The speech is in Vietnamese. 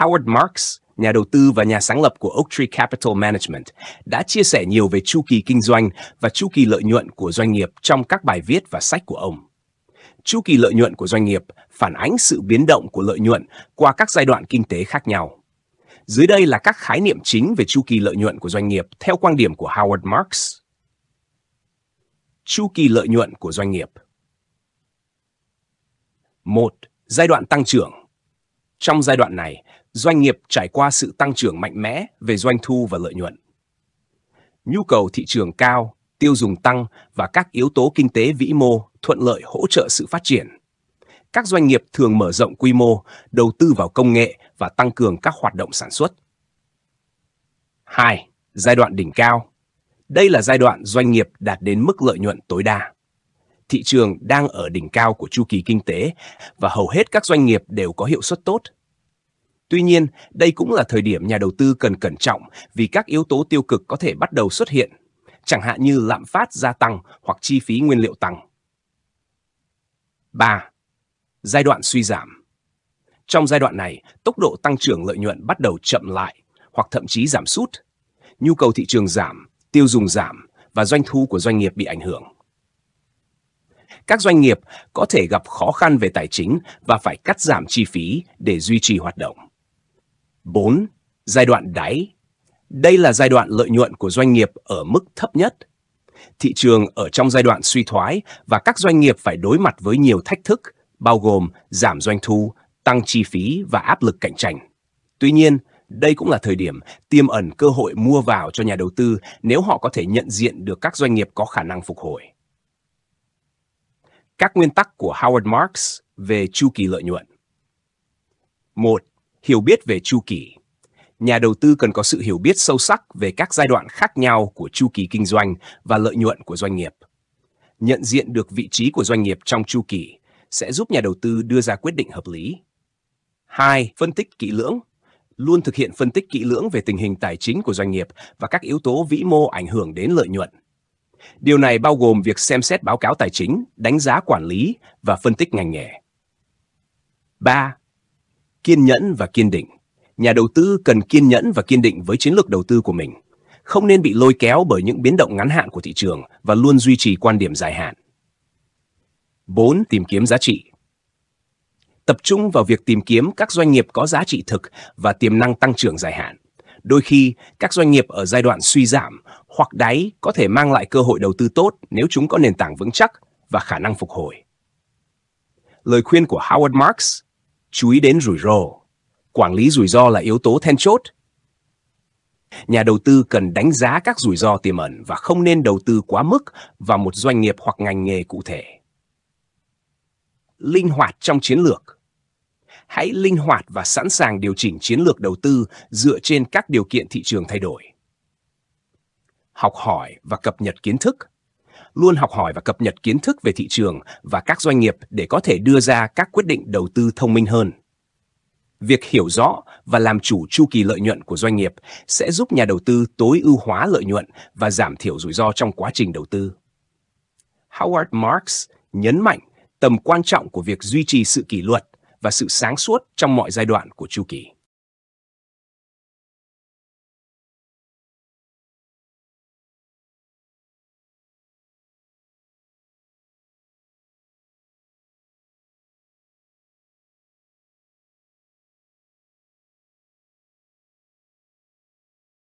Howard Marks, nhà đầu tư và nhà sáng lập của Oaktree Capital Management, đã chia sẻ nhiều về chu kỳ kinh doanh và chu kỳ lợi nhuận của doanh nghiệp trong các bài viết và sách của ông. Chu kỳ lợi nhuận của doanh nghiệp phản ánh sự biến động của lợi nhuận qua các giai đoạn kinh tế khác nhau. Dưới đây là các khái niệm chính về chu kỳ lợi nhuận của doanh nghiệp theo quan điểm của Howard Marks. Chu kỳ lợi nhuận của doanh nghiệp. 1. Giai đoạn tăng trưởng trong giai đoạn này, doanh nghiệp trải qua sự tăng trưởng mạnh mẽ về doanh thu và lợi nhuận. Nhu cầu thị trường cao, tiêu dùng tăng và các yếu tố kinh tế vĩ mô thuận lợi hỗ trợ sự phát triển. Các doanh nghiệp thường mở rộng quy mô, đầu tư vào công nghệ và tăng cường các hoạt động sản xuất. 2. Giai đoạn đỉnh cao. Đây là giai đoạn doanh nghiệp đạt đến mức lợi nhuận tối đa thị trường đang ở đỉnh cao của chu kỳ kinh tế và hầu hết các doanh nghiệp đều có hiệu suất tốt. Tuy nhiên, đây cũng là thời điểm nhà đầu tư cần cẩn trọng vì các yếu tố tiêu cực có thể bắt đầu xuất hiện, chẳng hạn như lạm phát gia tăng hoặc chi phí nguyên liệu tăng. 3. Giai đoạn suy giảm. Trong giai đoạn này, tốc độ tăng trưởng lợi nhuận bắt đầu chậm lại hoặc thậm chí giảm sút. Nhu cầu thị trường giảm, tiêu dùng giảm và doanh thu của doanh nghiệp bị ảnh hưởng các doanh nghiệp có thể gặp khó khăn về tài chính và phải cắt giảm chi phí để duy trì hoạt động. 4. Giai đoạn đáy. Đây là giai đoạn lợi nhuận của doanh nghiệp ở mức thấp nhất. Thị trường ở trong giai đoạn suy thoái và các doanh nghiệp phải đối mặt với nhiều thách thức, bao gồm giảm doanh thu, tăng chi phí và áp lực cạnh tranh. Tuy nhiên, đây cũng là thời điểm tiềm ẩn cơ hội mua vào cho nhà đầu tư nếu họ có thể nhận diện được các doanh nghiệp có khả năng phục hồi các nguyên tắc của Howard Marks về chu kỳ lợi nhuận. Một, Hiểu biết về chu kỳ. Nhà đầu tư cần có sự hiểu biết sâu sắc về các giai đoạn khác nhau của chu kỳ kinh doanh và lợi nhuận của doanh nghiệp. Nhận diện được vị trí của doanh nghiệp trong chu kỳ sẽ giúp nhà đầu tư đưa ra quyết định hợp lý. 2. Phân tích kỹ lưỡng luôn thực hiện phân tích kỹ lưỡng về tình hình tài chính của doanh nghiệp và các yếu tố vĩ mô ảnh hưởng đến lợi nhuận Điều này bao gồm việc xem xét báo cáo tài chính, đánh giá quản lý và phân tích ngành nghề. 3. Kiên nhẫn và kiên định. Nhà đầu tư cần kiên nhẫn và kiên định với chiến lược đầu tư của mình, không nên bị lôi kéo bởi những biến động ngắn hạn của thị trường và luôn duy trì quan điểm dài hạn. 4. Tìm kiếm giá trị. Tập trung vào việc tìm kiếm các doanh nghiệp có giá trị thực và tiềm năng tăng trưởng dài hạn. Đôi khi, các doanh nghiệp ở giai đoạn suy giảm hoặc đáy có thể mang lại cơ hội đầu tư tốt nếu chúng có nền tảng vững chắc và khả năng phục hồi. Lời khuyên của Howard Marks, chú ý đến rủi ro. Quản lý rủi ro là yếu tố then chốt. Nhà đầu tư cần đánh giá các rủi ro tiềm ẩn và không nên đầu tư quá mức vào một doanh nghiệp hoặc ngành nghề cụ thể. Linh hoạt trong chiến lược hãy linh hoạt và sẵn sàng điều chỉnh chiến lược đầu tư dựa trên các điều kiện thị trường thay đổi. Học hỏi và cập nhật kiến thức luôn học hỏi và cập nhật kiến thức về thị trường và các doanh nghiệp để có thể đưa ra các quyết định đầu tư thông minh hơn. Việc hiểu rõ và làm chủ chu kỳ lợi nhuận của doanh nghiệp sẽ giúp nhà đầu tư tối ưu hóa lợi nhuận và giảm thiểu rủi ro trong quá trình đầu tư. Howard Marks nhấn mạnh tầm quan trọng của việc duy trì sự kỷ luật và sự sáng suốt trong mọi giai đoạn của chu kỳ.